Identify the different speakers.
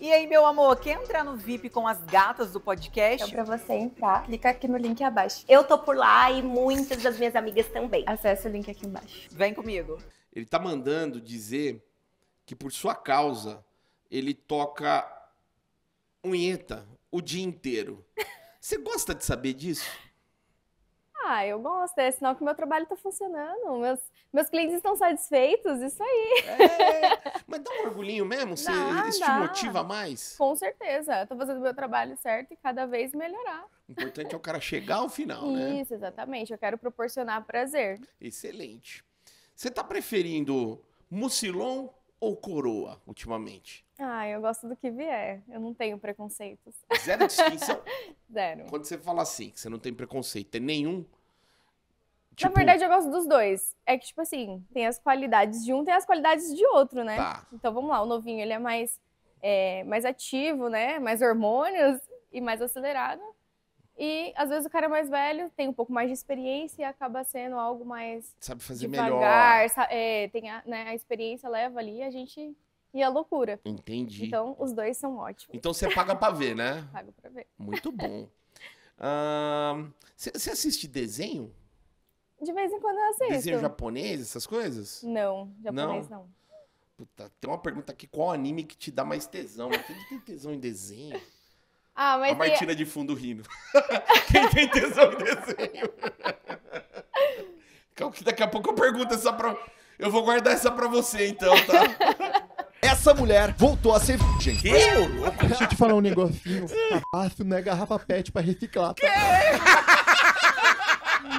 Speaker 1: E aí, meu amor, quer entrar no VIP com as gatas do podcast? Então, pra você entrar, clica aqui no link abaixo. Eu tô por lá e muitas das minhas amigas também. Acesse o link aqui embaixo. Vem comigo.
Speaker 2: Ele tá mandando dizer que por sua causa ele toca unheta o dia inteiro. Você gosta de saber disso?
Speaker 1: Ah, eu gosto, é sinal que meu trabalho está funcionando, meus, meus clientes estão satisfeitos, isso aí. É,
Speaker 2: mas de mesmo? Você, dá, isso dá. te motiva mais?
Speaker 1: Com certeza. Estou fazendo meu trabalho certo e cada vez melhorar.
Speaker 2: O importante é o cara chegar ao final, né?
Speaker 1: Isso, exatamente. Eu quero proporcionar prazer. Excelente. Você está
Speaker 2: preferindo mucilon ou coroa ultimamente?
Speaker 1: Ah, eu gosto do que vier. Eu não tenho preconceitos. Zero distinção? Zero.
Speaker 2: Quando você fala assim, que você não tem preconceito, tem nenhum,
Speaker 1: Tipo... Na verdade, eu gosto dos dois. É que, tipo assim, tem as qualidades de um, tem as qualidades de outro, né? Tá. Então vamos lá, o novinho ele é mais, é, mais ativo, né? Mais hormônios e mais acelerado. E às vezes o cara mais velho tem um pouco mais de experiência e acaba sendo algo mais.
Speaker 2: Sabe fazer devagar, melhor.
Speaker 1: Sabe, é, tem a, né, a experiência leva ali a gente e a loucura.
Speaker 2: Entendi. Então
Speaker 1: os dois são ótimos. Então você paga pra ver, né? Pago pra ver. Muito bom.
Speaker 2: Você uh, assiste desenho?
Speaker 1: De vez em quando eu assisto. Desenho
Speaker 2: japonês, essas coisas?
Speaker 1: Não, japonês não. não.
Speaker 2: Puta, tem uma pergunta aqui, qual anime que te dá mais tesão? Quem tem tesão em desenho?
Speaker 1: Ah, mas A Martina tem... de fundo rindo.
Speaker 2: Quem tem tesão em desenho? Calma que daqui a pouco eu pergunto essa pra... Eu vou guardar essa pra você, então, tá? Essa mulher voltou a ser virgem. Que? Deixa eu te falar um negocinho. Tá fácil, né? Garrafa pet pra reciclar. Tá? Que?